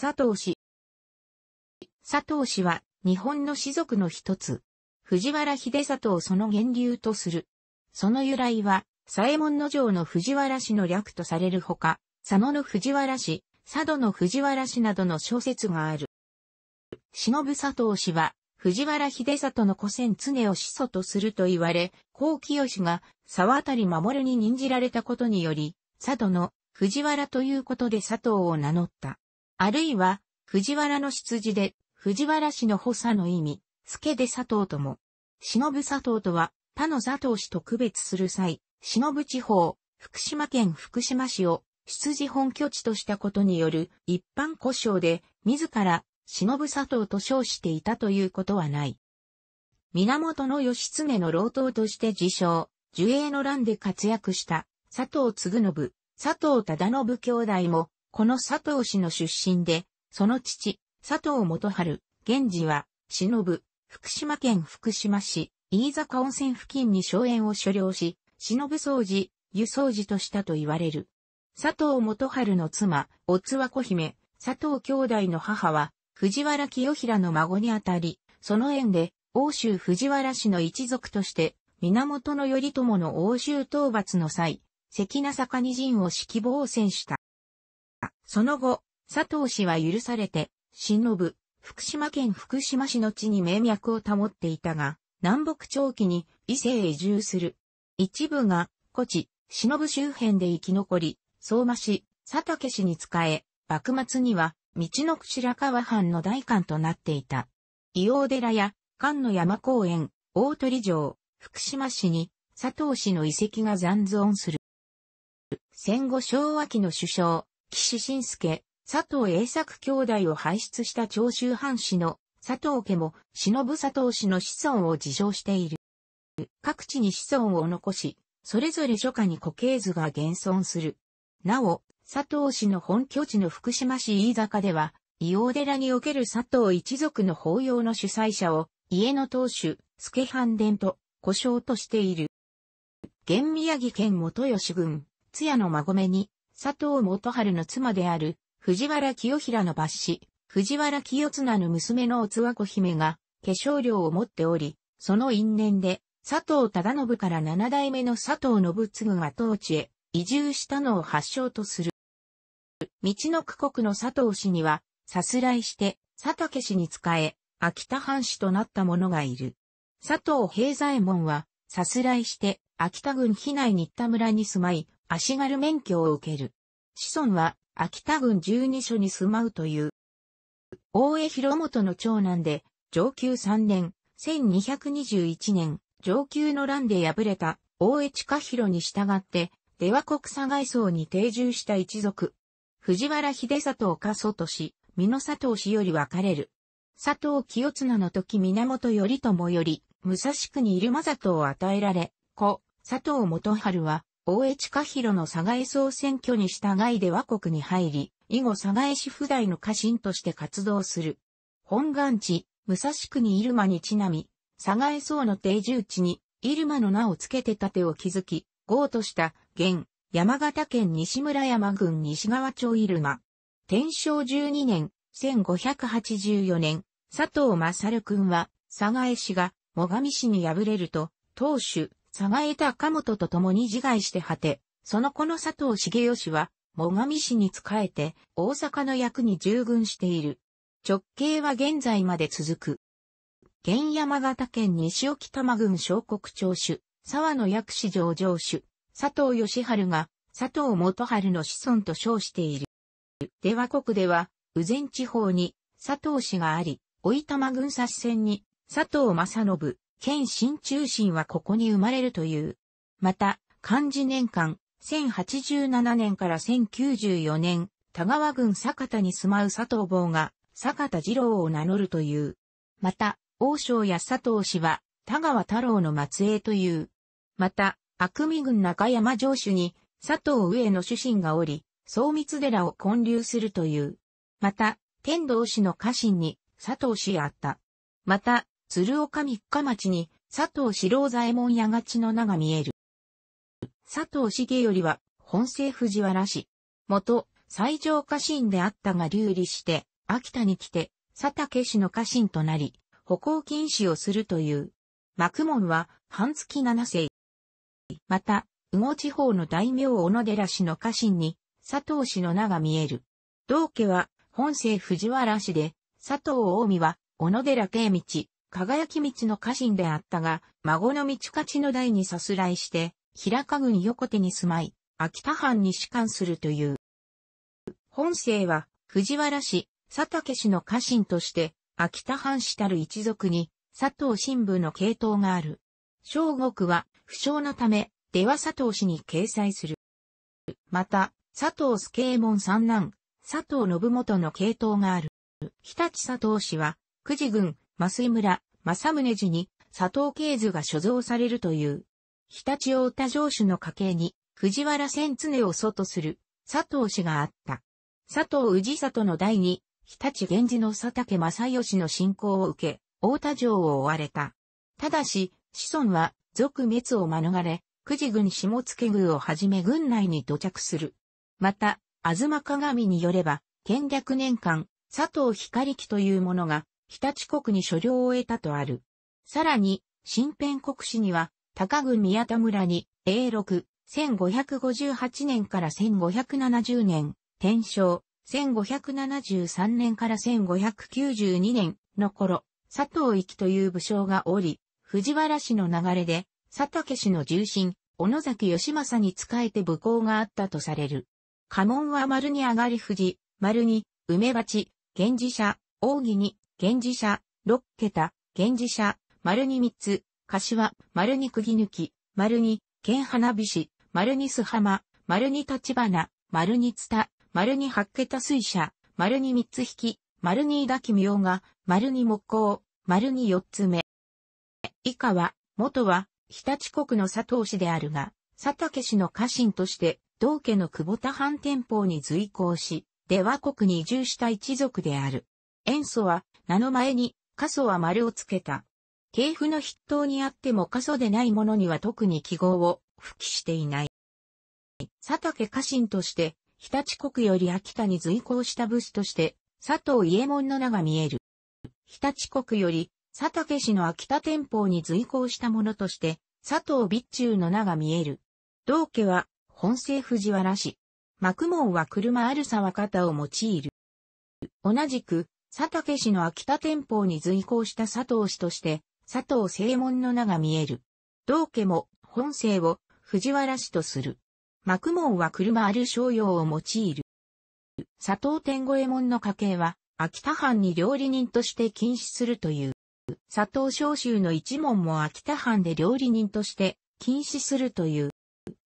佐藤氏。佐藤氏は日本の士族の一つ。藤原秀里をその源流とする。その由来は、左衛門の城の藤原氏の略とされるほか、佐野の藤原氏、佐渡の藤原氏などの小説がある。忍佐藤氏は、藤原秀里の古戦常を始祖とすると言われ、高清氏が沢渡り守に任じられたことにより、佐渡の藤原ということで佐藤を名乗った。あるいは、藤原の出自で、藤原氏の補佐の意味、助で佐藤とも。忍佐藤とは、他の佐藤氏と区別する際、忍地方、福島県福島市を出自本拠地としたことによる一般故障で、自ら忍佐藤と称していたということはない。源義経の老頭として自称、樹栄の乱で活躍した佐藤継信、佐藤忠信兄弟もこの佐藤氏の出身で、その父、佐藤元春、源氏は、忍、福島県福島市、飯坂温泉付近に荘園を所領し、忍掃除、輸掃除としたと言われる。佐藤元春の妻、おつわ子姫、佐藤兄弟の母は、藤原清平の孫にあたり、その縁で、欧州藤原氏の一族として、源頼朝の欧州討伐の際、関名坂二陣を指揮防戦した。その後、佐藤氏は許されて、忍、福島県福島市の地に名脈を保っていたが、南北長期に伊勢へ移住する。一部が、古地、忍周辺で生き残り、相馬市、佐竹市に仕え、幕末には、道の白川藩の大官となっていた。伊王寺や、菅の山公園、大鳥城、福島市に、佐藤氏の遺跡が残存する。戦後昭和期の首相、岸信介、佐藤栄作兄弟を輩出した長州藩士の佐藤家も忍佐藤氏の子孫を自称している。各地に子孫を残し、それぞれ初夏に固形図が現存する。なお、佐藤氏の本拠地の福島市飯坂では、伊王寺における佐藤一族の法要の主催者を、家の当主、助藩伝と、故障としている。現宮城県元吉郡、津屋の孫目に、佐藤元春の妻である、藤原清平の抜子、藤原清綱の娘のおつわ子姫が、化粧料を持っており、その因縁で、佐藤忠信から七代目の佐藤信次が当地へ移住したのを発祥とする。道の区国の佐藤氏には、さすらいして、佐竹氏に仕え、秋田藩士となった者がいる。佐藤平左衛門は、さすらいして、秋田郡比内新田村に住まい、足軽免許を受ける。子孫は、秋田郡十二所に住まうという。大江広元の長男で、上級三年、1221年、上級の乱で敗れた大江近広に従って、出羽国佐外層に定住した一族。藤原秀里を過疎とし、美濃佐藤氏より別れる。佐藤清綱の時源頼朝より、武蔵国入間里を与えられ、子、佐藤元春は、大江下広の佐賀江総選挙に従いで和国に入り、以後佐賀江市府代の家臣として活動する。本願地、武蔵国入間にちなみ、佐賀江総の定住地に入間の名を付けて盾を築き、豪とした現、山形県西村山郡西川町入間。天正12年、1584年、佐藤勝君は、佐賀江氏が、最上市に敗れると、当主、佐賀江高本と共に自害して果て、その子の佐藤茂義は、最上市に仕えて、大阪の役に従軍している。直径は現在まで続く。現山形県西沖玉郡小国町主、沢野薬師上城主、佐藤義春が、佐藤元春の子孫と称している。出羽国では、宇前地方に佐藤氏があり、老玉郡差し線に佐藤正信、県新中心はここに生まれるという。また、漢字年間、1087年から1094年、田川郡坂田に住まう佐藤坊が、坂田二郎を名乗るという。また、王将や佐藤氏は、田川太郎の末裔という。また、悪味郡中山城主に、佐藤上の主神がおり、宗密寺を建立するという。また、天童氏の家臣に、佐藤氏あった。また、鶴岡三日町に佐藤四郎左衛門やがちの名が見える。佐藤茂頼は本政藤原氏。元、最上家臣であったが流離して、秋田に来て、佐竹氏の家臣となり、歩行禁止をするという。幕門は、半月七世。また、後地方の大名小野寺氏の家臣に、佐藤氏の名が見える。道家は、本政藤原氏で、佐藤大見は、小野寺慶道、輝き道の家臣であったが、孫の道勝の代にさすらいして、平賀郡横手に住まい、秋田藩に仕官するという。本姓は、藤原氏、佐竹氏の家臣として、秋田藩主たる一族に、佐藤新部の系統がある。小国は、不詳のため、出羽佐藤氏に掲載する。また、佐藤助右衛門三男、佐藤信元の系統がある。日立佐藤氏は、久慈郡増井村、正宗寺に佐藤慶図が所蔵されるという。日立大田城主の家系に藤原千常を祖とする佐藤氏があった。佐藤氏里の代に日立源氏の佐竹正義の信仰を受け、大田城を追われた。ただし、子孫は族滅を免れ、久慈郡下野宮をはじめ軍内に土着する。また、妻鏡によれば、建略年間、佐藤光樹というものが、日立国に所領を得たとある。さらに、新編国史には、高郡宮田村に、永禄、1558年から1570年、天正、1573年から1592年の頃、佐藤域という武将がおり、藤原氏の流れで、佐竹氏の重臣、小野崎義政に仕えて武功があったとされる。家紋は丸に上がり富士、丸に、梅鉢、源氏社、奥義に、源氏社、六桁、源氏社、丸に三つ、柏、丸に釘抜き、丸に、剣花火師、丸に巣浜、丸に立花、丸につた、丸に八桁水車、丸に三つ引き、丸に抱き妙が、丸に木工、丸に四つ目。以下は、元は、日立国の佐藤氏であるが、佐竹氏の家臣として、同家の久保田藩天保に随行し、出羽国に移住した一族である。塩素は、名の前に、過疎は丸をつけた。系譜の筆頭にあっても過疎でないものには特に記号を付記していない。佐竹家臣として、日立国より秋田に随行した武士として、佐藤家門の名が見える。日立国より、佐竹氏の秋田天保に随行したものとして、佐藤備中の名が見える。道家は、本政藤原氏。幕門は車ある沢方を用いる。同じく、佐竹氏の秋田天保に随行した佐藤氏として、佐藤正門の名が見える。道家も本姓を藤原氏とする。幕門は車ある商用を用いる。佐藤天五右衛門の家系は、秋田藩に料理人として禁止するという。佐藤昌州の一門も秋田藩で料理人として禁止するという。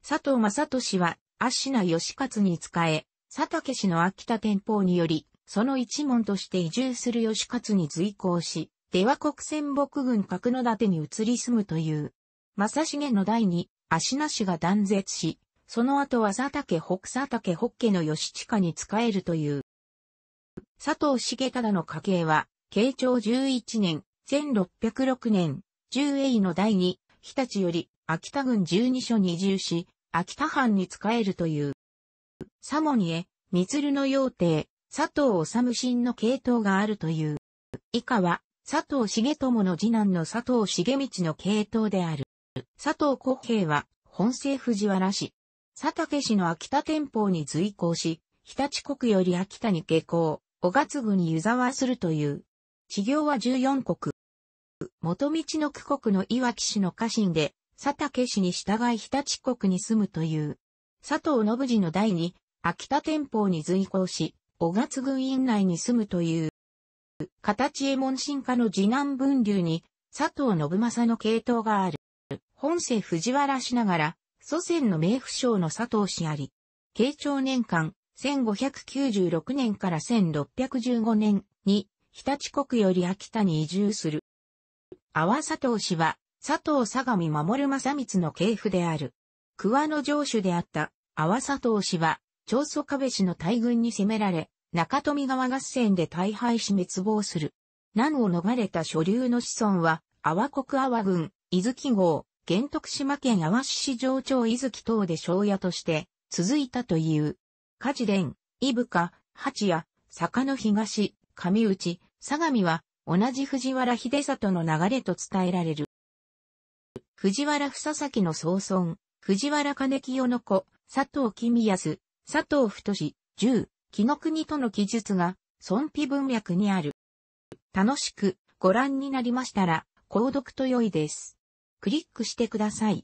佐藤正俊は、芦名義勝に仕え、佐竹氏の秋田天保により、その一門として移住する吉勝に随行し、出羽国戦北軍角盾に移り住むという。正重の代に、足名氏が断絶し、その後は佐竹北佐竹北家の吉地下に仕えるという。佐藤重忠の家系は、慶長11年、1606年、十栄の代に、日立より秋田郡十二所に移住し、秋田藩に仕えるという。サモニエ、三鶴の妖帝、佐藤治新の系統があるという。以下は、佐藤重友の次男の佐藤重道の系統である。佐藤国平は、本政藤原氏。佐竹氏の秋田天保に随行し、日立国より秋田に下校、小月郡に湯沢するという。治業は14国。元道の区国の岩木氏の家臣で、佐竹氏に従い日立国に住むという。佐藤信次の代に、秋田天保に随行し、五月軍院内に住むという。形右衛門進化の次男分流に佐藤信正の系統がある。本世藤原氏ながら、祖先の名府省の佐藤氏あり。慶長年間、1596年から1615年に、日立国より秋田に移住する。阿波佐藤氏は、佐藤相模守正光の系譜である。桑の城主であった阿波佐藤氏は、長祖壁氏の大軍に攻められ、中富川合戦で大敗し滅亡する。難を逃れた所流の子孫は、阿波国阿波軍、伊豆号、玄徳島県阿波市城町伊豆等で庄屋として続いたという。家事伝、伊深、八谷、坂の東、上内、相模は、同じ藤原秀里の流れと伝えられる。藤原房崎の総孫、藤原金清の子、佐藤君康、佐藤太志、十、木の国との記述が、損否文脈にある。楽しくご覧になりましたら、購読と良いです。クリックしてください。